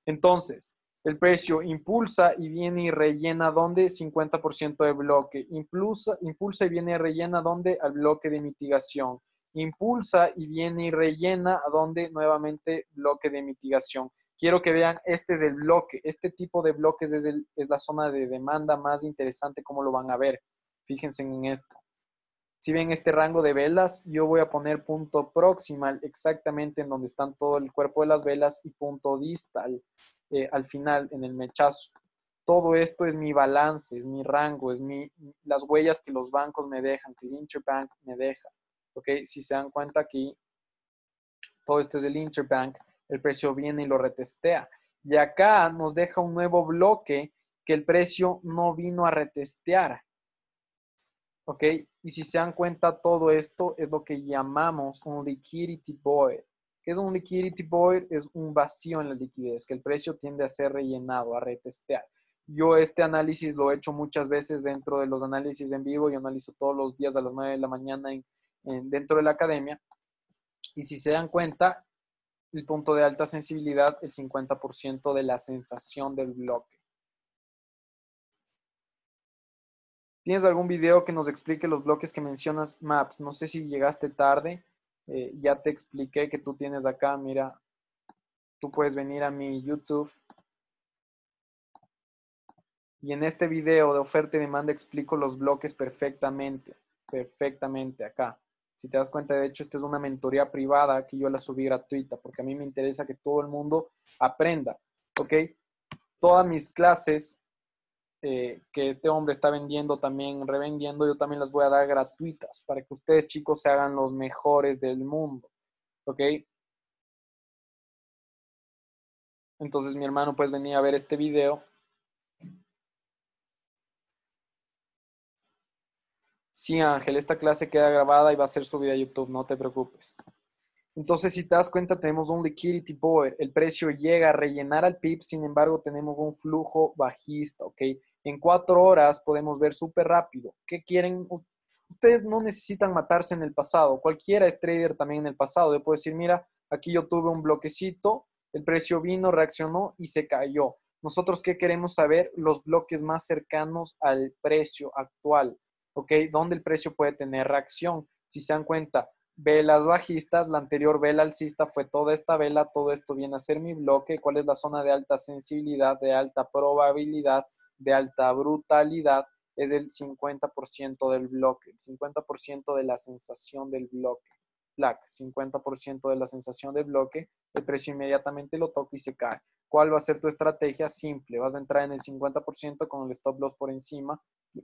Entonces, el precio impulsa y viene y rellena donde 50% de bloque. Impulsa, impulsa y viene y rellena donde al bloque de mitigación. Impulsa y viene y rellena a donde nuevamente bloque de mitigación quiero que vean, este es el bloque, este tipo de bloques es, la zona de demanda más interesante, como lo van a ver. Fíjense en esto. Si ven este rango de velas, yo voy a poner punto proximal exactamente en donde están todo el cuerpo de las velas y punto distal eh, al final, en el mechazo. Todo esto es mi balance, es mi rango, es mi, las huellas que los bancos me dejan, que el interbank me deja. ¿Ok? Si se dan cuenta aquí, todo esto es el interbank el precio viene y lo retestea. Y acá nos deja un nuevo bloque que el precio no vino a retestear. ¿Ok? Y si se dan cuenta, todo esto es lo que llamamos un liquidity void. ¿Qué es un liquidity void? Es un vacío en la liquidez, que el precio tiende a ser rellenado, a retestear. Yo este análisis lo he hecho muchas veces dentro de los análisis en vivo. Yo analizo todos los días a las 9 de la mañana dentro de la academia. Y si se dan cuenta, el punto de alta sensibilidad el 50% de la sensación del bloque. ¿Tienes algún video que nos explique los bloques que mencionas Maps? No sé si llegaste tarde, eh, ya te expliqué que tú tienes acá, mira, tú puedes venir a mi YouTube y en este video de oferta y demanda explico los bloques perfectamente, perfectamente acá. Si te das cuenta, de hecho, esta es una mentoría privada que yo la subí gratuita porque a mí me interesa que todo el mundo aprenda, ¿ok? Todas mis clases eh, que este hombre está vendiendo también, revendiendo, yo también las voy a dar gratuitas para que ustedes chicos se hagan los mejores del mundo, ¿ok? Entonces mi hermano pues venía a ver este video sí, Ángel, esta clase queda grabada y va a ser subida a YouTube, no te preocupes. Entonces, si te das cuenta, tenemos un liquidity boy, el precio llega a rellenar al PIB, sin embargo, tenemos un flujo bajista, ¿ok? En cuatro horas podemos ver súper rápido. ¿Qué quieren? Ustedes no necesitan matarse en el pasado. Cualquiera es trader también en el pasado. Yo puedo decir, mira, aquí yo tuve un bloquecito, el precio vino, reaccionó y se cayó. Nosotros, ¿qué queremos saber? Los bloques más cercanos al precio actual. ¿ok? ¿Dónde el precio puede tener reacción. Si se dan cuenta, velas bajistas, la anterior vela alcista fue toda esta vela, todo esto viene a ser mi bloque, cuál es la zona de alta sensibilidad, de alta probabilidad, de alta brutalidad, es el 50% del bloque, el 50% de la sensación del bloque. Black, 50% de la sensación del bloque, el precio inmediatamente lo toca y se cae. ¿Cuál va a ser tu estrategia? Simple, vas a entrar en el 50% con el stop loss por encima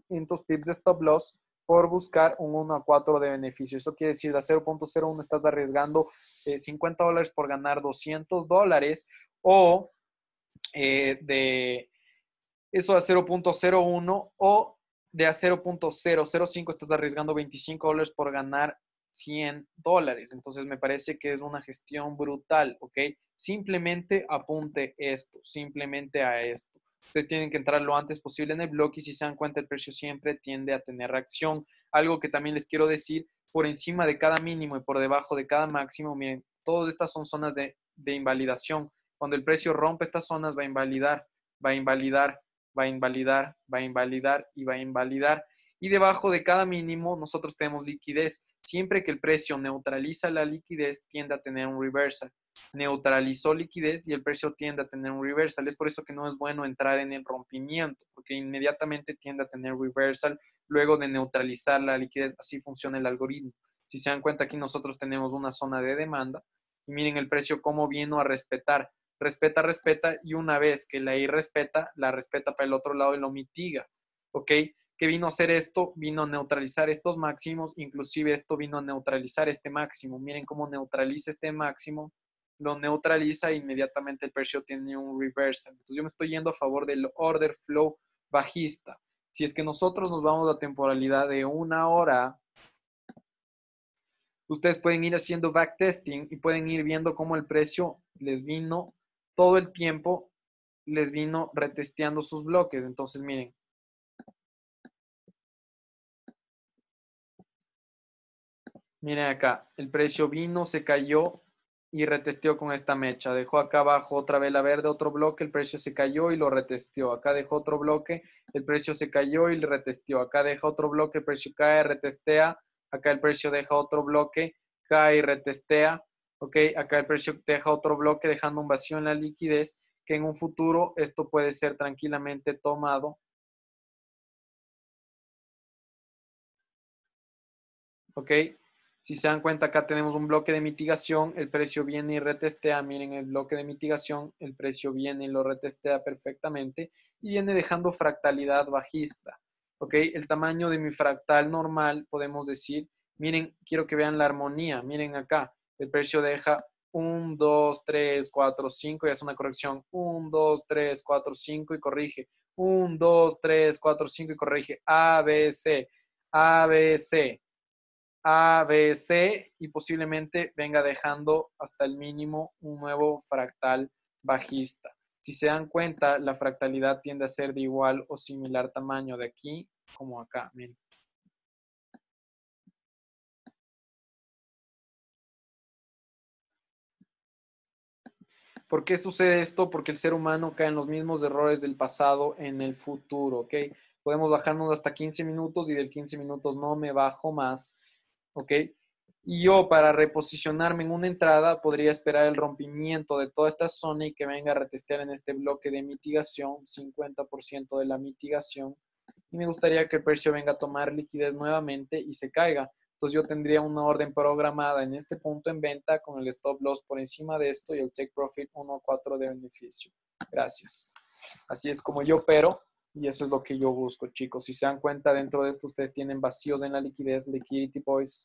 500 pips de stop loss por buscar un 1 a 4 de beneficio. Eso quiere decir, a 0.01 estás arriesgando 50 eh, dólares por ganar 200 dólares o eh, de eso a 0.01 o de a 0.005 estás arriesgando 25 dólares por ganar 100 dólares. Entonces me parece que es una gestión brutal, ¿ok? Simplemente apunte esto, simplemente a esto. Ustedes tienen que entrar lo antes posible en el bloque y si se dan cuenta el precio siempre tiende a tener reacción. Algo que también les quiero decir, por encima de cada mínimo y por debajo de cada máximo, miren, todas estas son zonas de, de invalidación. Cuando el precio rompe estas zonas va a invalidar, va a invalidar, va a invalidar, va a invalidar y va a invalidar. Y debajo de cada mínimo nosotros tenemos liquidez. Siempre que el precio neutraliza la liquidez tiende a tener un reversal neutralizó liquidez y el precio tiende a tener un reversal. Es por eso que no es bueno entrar en el rompimiento, porque inmediatamente tiende a tener reversal luego de neutralizar la liquidez. Así funciona el algoritmo. Si se dan cuenta, aquí nosotros tenemos una zona de demanda y miren el precio cómo vino a respetar. Respeta, respeta y una vez que la I respeta, la respeta para el otro lado y lo mitiga. ¿Ok? que vino a hacer esto, vino a neutralizar estos máximos, inclusive esto vino a neutralizar este máximo. Miren cómo neutraliza este máximo lo neutraliza e inmediatamente el precio tiene un reversal. Entonces yo me estoy yendo a favor del order flow bajista. Si es que nosotros nos vamos a temporalidad de una hora, ustedes pueden ir haciendo backtesting y pueden ir viendo cómo el precio les vino todo el tiempo, les vino retesteando sus bloques. Entonces miren, Miren acá, el precio vino, se cayó, y retesteó con esta mecha. Dejó acá abajo otra vela verde, otro bloque, el precio se cayó y lo retesteó. Acá dejó otro bloque, el precio se cayó y lo retesteó. Acá deja otro bloque, el precio cae, retestea. Acá el precio deja otro bloque, cae y retestea. Ok, acá el precio deja otro bloque dejando un vacío en la liquidez que en un futuro esto puede ser tranquilamente tomado. Ok, si se dan cuenta, acá tenemos un bloque de mitigación, el precio viene y retestea. Miren, el bloque de mitigación, el precio viene y lo retestea perfectamente y viene dejando fractalidad bajista. ¿Ok? El tamaño de mi fractal normal, podemos decir, miren, quiero que vean la armonía. Miren acá, el precio deja 1, 2, 3, 4, 5 y hace una corrección. 1, 2, 3, 4, 5 y corrige. 1, 2, 3, 4, 5 y corrige. A, B, C. A, B, C. A, B, C y posiblemente venga dejando hasta el mínimo un nuevo fractal bajista. Si se dan cuenta, la fractalidad tiende a ser de igual o similar tamaño de aquí como acá. ¿Por qué sucede esto? Porque el ser humano cae en los mismos errores del pasado en el futuro, Podemos bajarnos hasta 15 minutos y del 15 minutos no me bajo más ¿ok? Y yo para reposicionarme en una entrada podría esperar el rompimiento de toda esta zona y que venga a retestear en este bloque de mitigación, 50% de la mitigación. Y me gustaría que el precio venga a tomar liquidez nuevamente y se caiga. Entonces yo tendría una orden programada en este punto en venta con el stop loss por encima de esto y el take profit 1.4 de beneficio. Gracias. Así es como yo opero y eso es lo que yo busco, chicos. Si se dan cuenta, dentro de esto ustedes tienen vacíos en la liquidez, liquidity boys.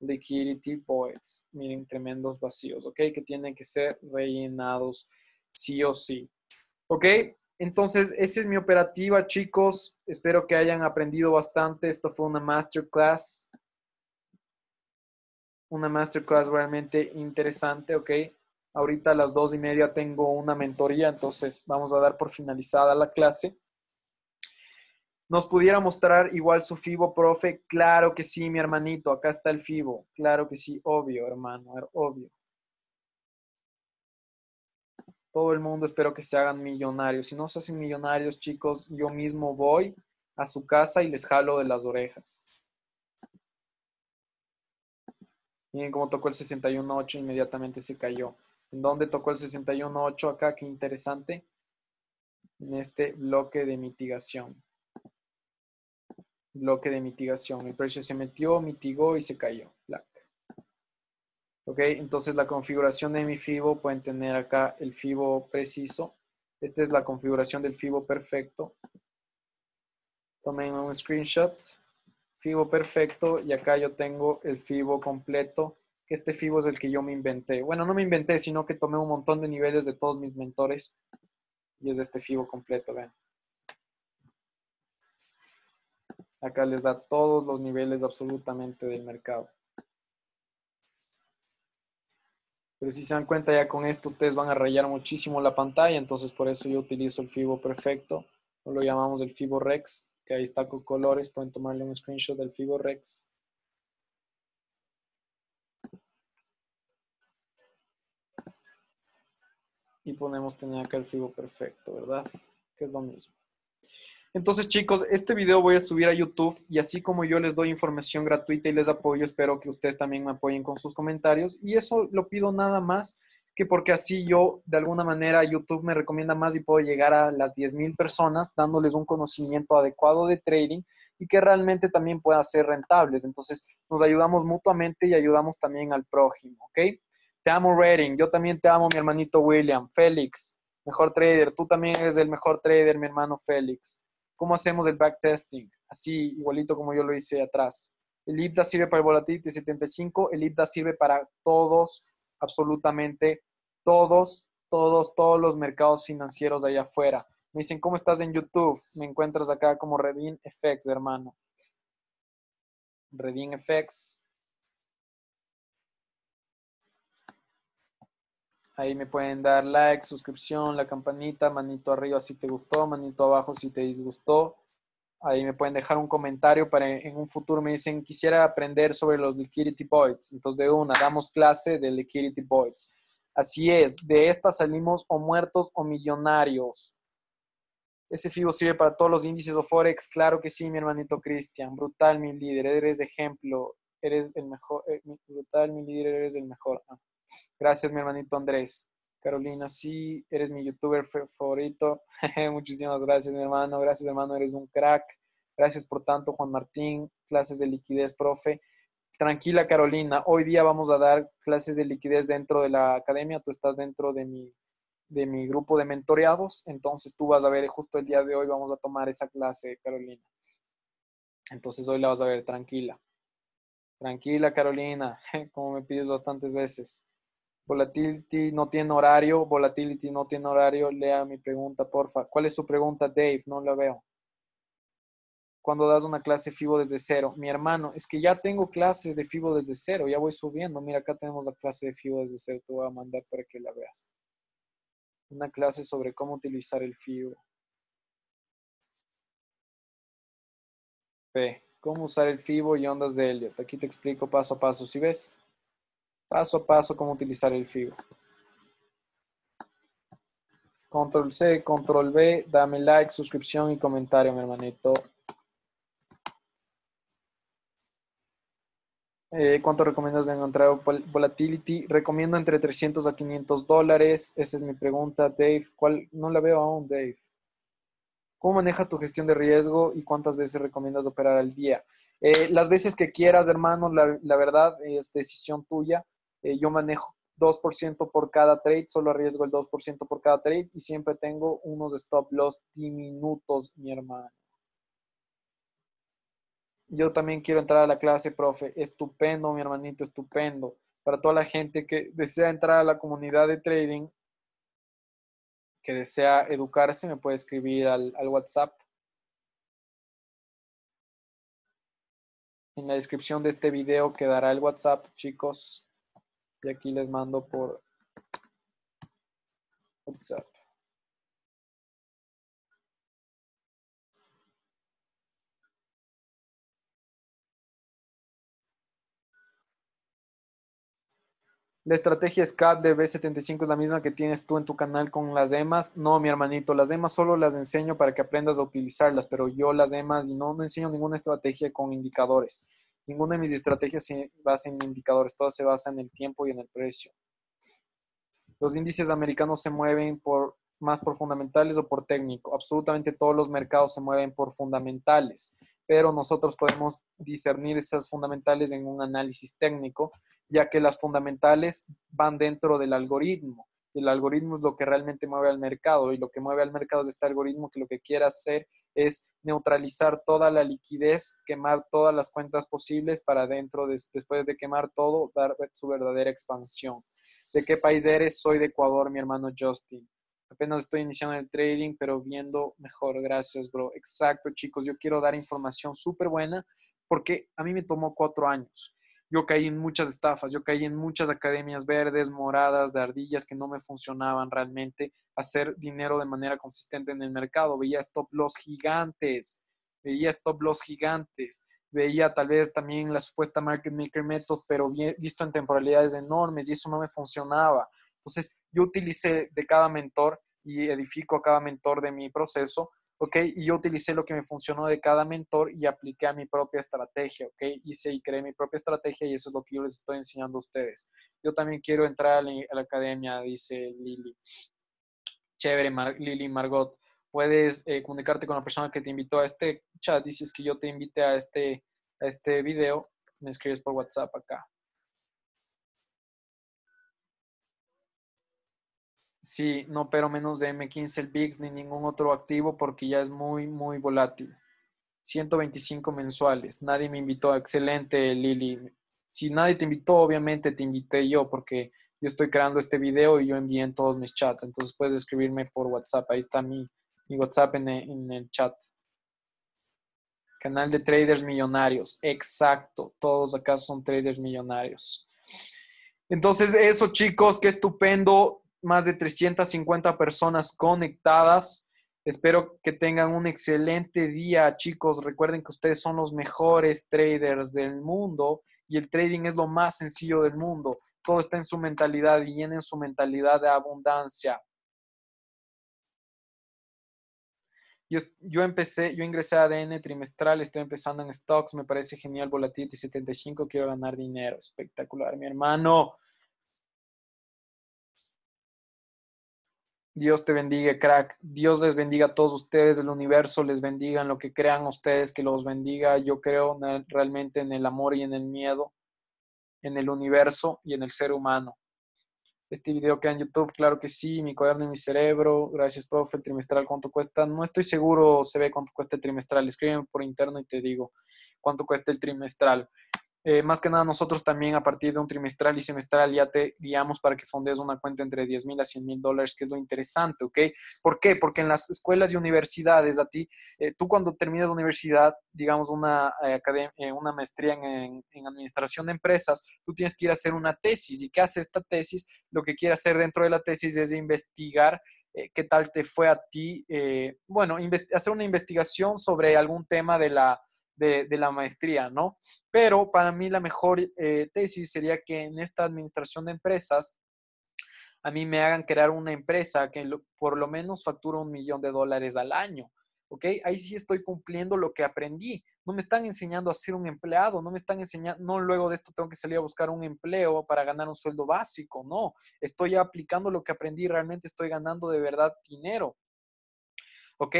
liquidity points. Miren, tremendos vacíos, ¿ok? Que tienen que ser rellenados sí o sí. ¿Ok? Entonces, esa es mi operativa, chicos. Espero que hayan aprendido bastante. Esto fue una masterclass. Una masterclass realmente interesante, ¿ok? Ahorita a las dos y media tengo una mentoría, entonces vamos a dar por finalizada la clase. ¿Nos pudiera mostrar igual su FIBO, profe? Claro que sí, mi hermanito. Acá está el FIBO. Claro que sí, obvio, hermano, er, obvio. Todo el mundo espero que se hagan millonarios. Si no se hacen millonarios, chicos, yo mismo voy a su casa y les jalo de las orejas. Miren cómo tocó el 61.8, inmediatamente se cayó. ¿En dónde tocó el 61.8 acá? Qué interesante. En este bloque de mitigación. Bloque de mitigación. El precio se metió, mitigó y se cayó. Black. Ok, entonces la configuración de mi FIBO pueden tener acá el FIBO preciso. Esta es la configuración del FIBO perfecto. Tomen un screenshot. FIBO perfecto y acá yo tengo el FIBO completo. Este FIBO es el que yo me inventé. Bueno, no me inventé, sino que tomé un montón de niveles de todos mis mentores y es este FIBO completo, vean. Acá les da todos los niveles absolutamente del mercado. Pero si se dan cuenta ya con esto, ustedes van a rayar muchísimo la pantalla, entonces por eso yo utilizo el Fibo Perfecto, o lo llamamos el Fibo Rex, que ahí está con colores, pueden tomarle un screenshot del Fibo Rex. Y ponemos tenía acá el Fibo Perfecto, ¿verdad? Que es lo mismo. Entonces, chicos, este video voy a subir a YouTube y así como yo les doy información gratuita y les apoyo, espero que ustedes también me apoyen con sus comentarios. Y eso lo pido nada más que porque así yo, de alguna manera, YouTube me recomienda más y puedo llegar a las 10.000 personas dándoles un conocimiento adecuado de trading y que realmente también pueda ser rentables. Entonces, nos ayudamos mutuamente y ayudamos también al prójimo, ¿ok? Te amo, Reading. Yo también te amo, mi hermanito William. Félix, mejor trader. Tú también eres el mejor trader, mi hermano Félix cómo hacemos el backtesting, así igualito como yo lo hice atrás. El IPDA sirve para el Volatil, volatility 75, el IPDA sirve para todos, absolutamente todos, todos, todos los mercados financieros de allá afuera. Me dicen, ¿cómo estás en YouTube? Me encuentras acá como Redin FX, hermano. Redin FX. Ahí me pueden dar like, suscripción, la campanita, manito arriba si te gustó, manito abajo si te disgustó. Ahí me pueden dejar un comentario para en un futuro me dicen, quisiera aprender sobre los liquidity Boys. Entonces, de una, damos clase de liquidity Boys. Así es, de esta salimos o muertos o millonarios. ¿Ese FIBO sirve para todos los índices o Forex? Claro que sí, mi hermanito Cristian. Brutal, mi líder. Eres ejemplo. Eres el mejor. Eh, brutal, mi líder. Eres el mejor. Ah. Gracias, mi hermanito Andrés. Carolina, sí, eres mi youtuber favorito. Muchísimas gracias, mi hermano. Gracias, hermano, eres un crack. Gracias por tanto, Juan Martín. Clases de liquidez, profe. Tranquila, Carolina. Hoy día vamos a dar clases de liquidez dentro de la academia. Tú estás dentro de mi, de mi grupo de mentoreados. Entonces tú vas a ver, justo el día de hoy vamos a tomar esa clase, Carolina. Entonces hoy la vas a ver tranquila. Tranquila, Carolina, como me pides bastantes veces. Volatility no tiene horario. Volatility no tiene horario. Lea mi pregunta, porfa. ¿Cuál es su pregunta, Dave? No la veo. Cuando das una clase FIBO desde cero. Mi hermano, es que ya tengo clases de FIBO desde cero. Ya voy subiendo. Mira, acá tenemos la clase de FIBO desde cero. Te voy a mandar para que la veas. Una clase sobre cómo utilizar el FIBO. P. Cómo usar el FIBO y ondas de Elliot. Aquí te explico paso a paso. Si ves, paso a paso cómo utilizar el FIBO? Control C, Control B, dame like, suscripción y comentario, mi hermanito. Eh, ¿Cuánto recomiendas de encontrar volatility? Recomiendo entre 300 a 500 dólares. Esa es mi pregunta, Dave. ¿Cuál? No la veo aún, Dave. ¿Cómo maneja tu gestión de riesgo y cuántas veces recomiendas operar al día? Eh, las veces que quieras, hermano, la, verdad es decisión tuya. Eh, yo manejo 2% por cada trade, solo arriesgo el 2% por cada trade y siempre tengo unos stop loss diminutos, mi hermano. Yo también quiero entrar a la clase, profe. Estupendo, mi hermanito, estupendo. Para toda la gente que desea entrar a la comunidad de trading, que desea educarse, me puede escribir al WhatsApp. En la descripción de este video quedará el WhatsApp, chicos y aquí les mando por WhatsApp. La estrategia SCAD de B75 es la misma que tienes tú en tu canal con las demás. No, mi hermanito, las demás solo las enseño para que aprendas a utilizarlas, pero yo las demás y no, no enseño ninguna estrategia con indicadores. Ninguna de mis estrategias se basa en indicadores, todas se basan en el tiempo y en el precio. Los índices americanos se mueven por más por fundamentales o por técnico. Absolutamente todos los mercados se mueven por fundamentales, pero nosotros podemos discernir esas fundamentales en un análisis técnico, ya que las fundamentales van dentro del algoritmo el algoritmo es lo que realmente mueve al mercado y lo que mueve al mercado es este algoritmo que lo que quiere hacer es neutralizar toda la liquidez, quemar todas las cuentas posibles para dentro, después de quemar todo, dar su verdadera expansión. ¿De qué país eres? Soy de Ecuador, mi hermano Justin. Apenas estoy iniciando el trading, pero viendo mejor. Gracias, bro. Exacto, chicos. Yo quiero dar información súper buena porque a mí me tomó cuatro años yo caí en muchas estafas, yo caí en muchas academias verdes, moradas, de ardillas que no me funcionaban realmente hacer dinero de manera consistente en el mercado. Veía stop loss gigantes, veía stop loss gigantes, veía tal vez también la supuesta market maker method, pero visto en temporalidades enormes y eso no me funcionaba. Entonces, yo utilicé de cada mentor y edifico a cada mentor de mi proceso ¿ok? Y yo utilicé lo que me funcionó de cada mentor y apliqué a mi propia estrategia, ¿ok? Hice y creé mi propia estrategia y eso es lo que yo les estoy enseñando a ustedes. Yo también quiero entrar a la, academia, dice Lili. Chévere, Lili Margot. Puedes eh, comunicarte con la persona que te invitó a este chat. Dices que yo te invité a este, a este video. Me escribes por WhatsApp acá. Sí, no pero menos de M15 el Bix ni ningún otro activo porque ya es muy, muy volátil. 125 mensuales. Nadie me invitó. Excelente, Lili. Si nadie te invitó, obviamente te invité yo porque yo estoy creando este video y yo envié en todos mis chats. Entonces puedes escribirme por WhatsApp. Ahí está mi, WhatsApp en en el chat. Canal de traders millonarios. Exacto. Todos acá son traders millonarios. Entonces, eso chicos, qué estupendo más de 350 personas conectadas. Espero que tengan un excelente día, chicos. Recuerden que ustedes son los mejores traders del mundo y el trading es lo más sencillo del mundo. Todo está en su mentalidad y en su mentalidad de abundancia. Yo, yo, empecé, yo ingresé a ADN trimestral, estoy empezando en stocks, me parece genial, volatility 75, quiero ganar dinero, espectacular, mi hermano. Dios te bendiga, crack. Dios les bendiga a todos ustedes del universo, les bendiga en lo que crean ustedes, que los bendiga. Yo creo realmente en el amor y en el miedo, en el universo y en el ser humano. Este video queda en YouTube, claro que sí, mi cuaderno y mi cerebro. Gracias, profe. El trimestral, ¿cuánto cuesta? No estoy seguro, se ve cuánto cuesta el trimestral. Escríbeme por interno y te digo cuánto cuesta el trimestral. Eh, más que nada nosotros también a partir de un trimestral y semestral ya te guiamos para que fundes una cuenta entre 10 mil a 100 mil dólares, que es lo interesante, ¿ok? ¿Por qué? Porque en las escuelas y universidades a ti, eh, tú cuando terminas universidad, digamos una, eh, una maestría en, en, administración de empresas, tú tienes que ir a hacer una tesis. ¿Y qué hace esta tesis? Lo que quiere hacer dentro de la tesis es investigar qué tal te fue a ti, bueno, hacer una investigación sobre algún tema de la de, la maestría, ¿no? Pero para mí la mejor eh, tesis sería que en esta administración de empresas a mí me hagan crear una empresa que por lo menos factura un millón de dólares al año. ¿ok? Ahí sí estoy cumpliendo lo que aprendí. No me están enseñando a ser un empleado, no me están enseñando, no luego de esto tengo que salir a buscar un empleo para ganar un sueldo básico, no. Estoy aplicando lo que aprendí, realmente estoy ganando de verdad dinero. ¿ok?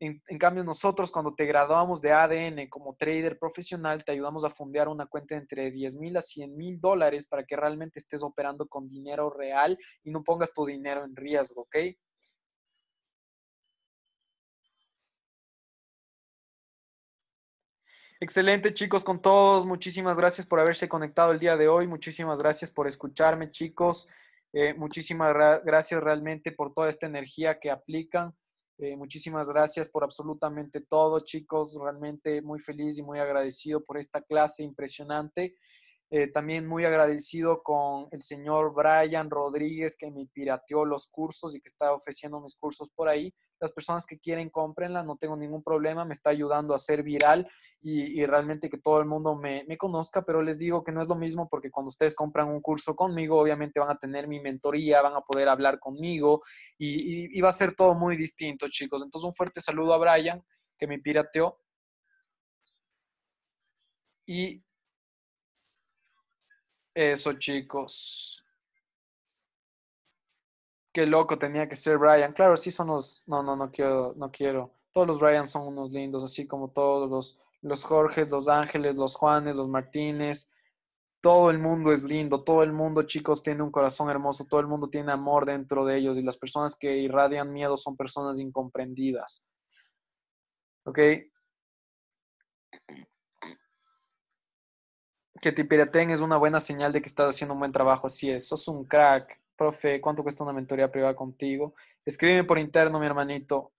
En, cambio, nosotros cuando te graduamos de ADN como trader profesional, te ayudamos a fundear una cuenta entre 10 mil a 100 mil dólares para que realmente estés operando con dinero real y no pongas tu dinero en riesgo, ¿ok? Excelente chicos con todos, muchísimas gracias por haberse conectado el día de hoy, muchísimas gracias por escucharme chicos, eh, muchísimas gracias realmente por toda esta energía que aplican. Eh, muchísimas gracias por absolutamente todo, chicos. Realmente muy feliz y muy agradecido por esta clase impresionante. Eh, también muy agradecido con el señor Brian Rodríguez que me pirateó los cursos y que está ofreciendo mis cursos por ahí las personas que quieren cómprenla, no tengo ningún problema, me está ayudando a ser viral y, realmente que todo el mundo me, conozca, pero les digo que no es lo mismo porque cuando ustedes compran un curso conmigo, obviamente van a tener mi mentoría, van a poder hablar conmigo y, y va a ser todo muy distinto, chicos. Entonces, un fuerte saludo a Brian, que me pirateó. Y eso, chicos qué loco tenía que ser Brian. Claro, sí son los. No, no, no quiero, no quiero. Todos los Brian son unos lindos, así como todos los, los Jorges, los Ángeles, los Juanes, los Martínez. Todo el mundo es lindo, todo el mundo, chicos, tiene un corazón hermoso, todo el mundo tiene amor dentro de ellos y las personas que irradian miedo son personas incomprendidas. ¿Ok? Que te pirateen es una buena señal de que estás haciendo un buen trabajo, así es, sos un crack, profe, ¿cuánto cuesta una mentoría privada contigo? Escríbeme por interno, mi hermanito.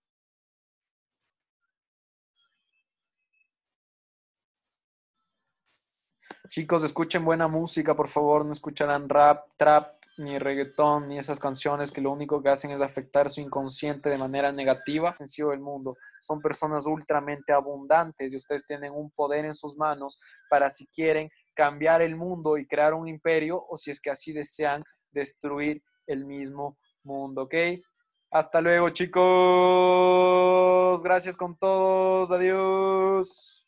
Chicos, escuchen buena música, por favor, no escucharán rap, trap, ni reggaetón, ni esas canciones que lo único que hacen es afectar su inconsciente de manera negativa. Sencillo del mundo, son personas ultramente abundantes y ustedes tienen un poder en sus manos para si quieren cambiar el mundo y crear un imperio o si es que así desean destruir el mismo mundo, ¿ok? Hasta luego, chicos. Gracias con todos. Adiós.